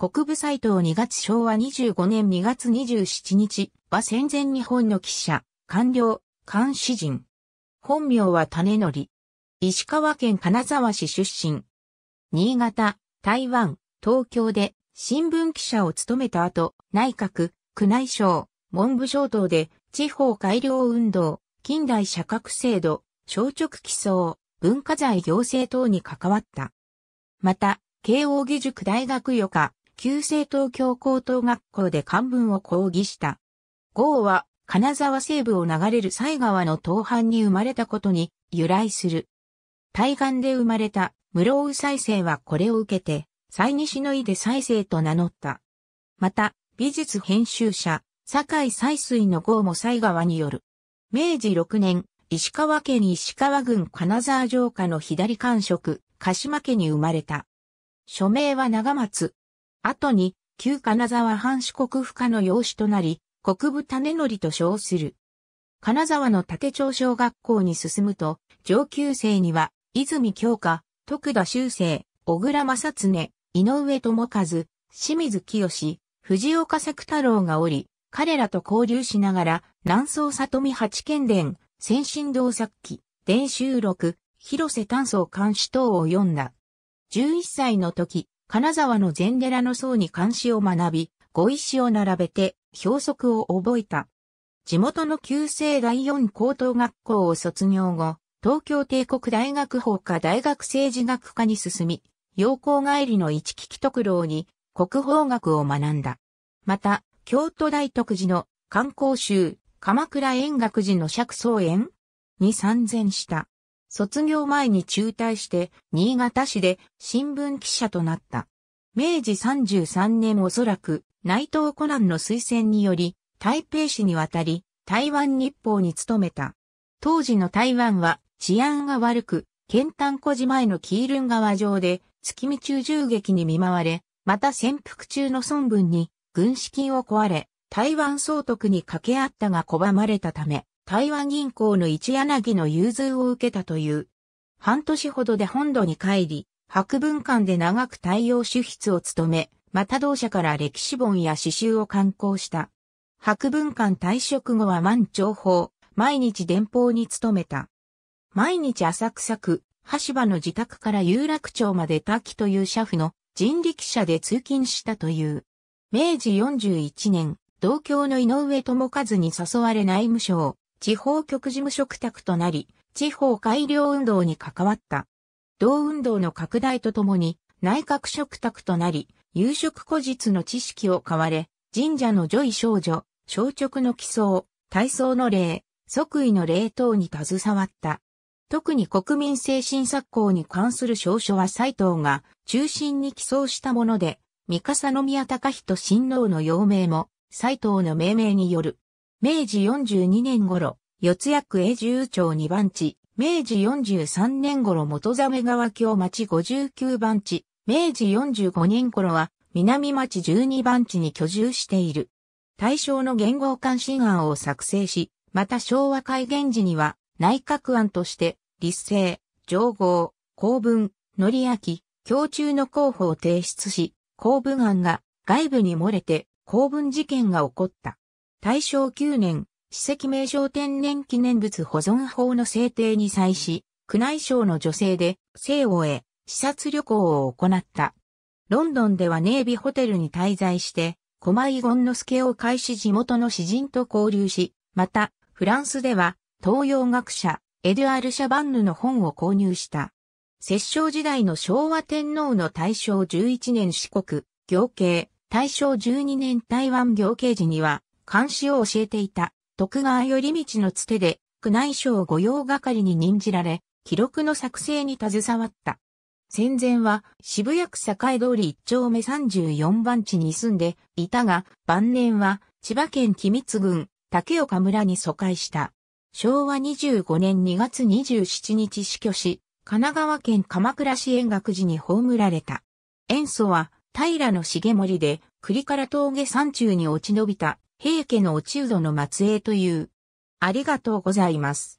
国部斎藤2月昭和25年2月27日は戦前日本の記者、官僚、監視人。本名は種則。石川県金沢市出身。新潟、台湾、東京で新聞記者を務めた後、内閣、宮内省、文部省等で地方改良運動、近代社格制度、小直起草、文化財行政等に関わった。また、慶應義塾大学予科、旧制東京高等学校で漢文を講義した。号は、金沢西部を流れる西川の東藩に生まれたことに由来する。対岸で生まれた室生再生はこれを受けて、西西の井で再生と名乗った。また、美術編集者、酒井水の号も西川による。明治6年、石川県石川郡金沢城下の左官職、鹿島家に生まれた。署名は長松、後に、旧金沢藩主国府家の養子となり、国部種則と称する。金沢の竹町小学校に進むと、上級生には、泉京香、徳田修正、小倉正恒、井上智和、清水清、藤岡作太郎がおり、彼らと交流しながら、南宋里見八剣伝、先進道作記、伝習録、広瀬丹層監視等を読んだ。11歳の時、金沢の禅寺の僧に漢詩を学び、碁石を並べて、標則を覚えた。地元の旧制第四高等学校を卒業後、東京帝国大学法科大学政治学科に進み、陽光帰りの一木徳郎に国法学を学んだ。また、京都大徳寺の観光集、鎌倉円学寺の釈宗園に参禅した。卒業前に中退して、新潟市で新聞記者となった。明治33年おそらく、内藤コナンの推薦により、台北市に渡り、台湾日報に勤めた。当時の台湾は治安が悪く、県丹古島前のキールン川上で月見中銃撃に見舞われ、また潜伏中の孫文に軍資金を壊れ、台湾総督に掛け合ったが拒まれたため、台湾銀行の一柳の融通を受けたという。半年ほどで本土に帰り、博文館で長く太陽主筆を務め、また同社から歴史本や詩集を刊行した。博文館退職後は満長法、毎日電報に勤めた。毎日浅草区、橋場の自宅から有楽町まで滝という車夫の人力車で通勤したという。明治41年、同郷の井上智和に誘われ内務省、地方局事務嘱託となり、地方改良運動に関わった。同運動の拡大とともに、内閣嘱託となり、夕食古日の知識を買われ、神社の女医少女、小直の起草、体操の礼、即位の礼等に携わった。特に国民精神作法に関する証書は斎藤が中心に寄贈したもので、三笠宮隆人親王の幼名も斎藤の命名による明治42年頃、四谷区永住町2番地、明治43年頃元鮫川京町59番地、明治45年頃は南町12番地に居住している。対象の言語関心案を作成し、また昭和改元時には内閣案として立政、上号、公文、乗り明、共中の候補を提出し、公文案が外部に漏れて公文事件が起こった。大正9年、史跡名称天然記念物保存法の制定に際し、宮内省の女性で、生を得、視察旅行を行った。ロンドンではネイビホテルに滞在して、駒井権之助を介し地元の詩人と交流し、また、フランスでは、東洋学者、エドゥアール・シャバンヌの本を購入した。摂政時代の昭和天皇の大正11年四国、行刑、大正12年台湾行刑時には、監視を教えていた徳川頼道のつてで宮内省御用係に任じられ、記録の作成に携わった。戦前は渋谷区境通り一丁目34番地に住んでいたが、晩年は千葉県君津郡竹岡村に疎開した。昭和25年2月27日死去し、神奈川県鎌倉市円学寺に葬られた。塩素は平重盛で栗から峠山中に落ち延びた平家の落人の末裔という。ありがとうございます。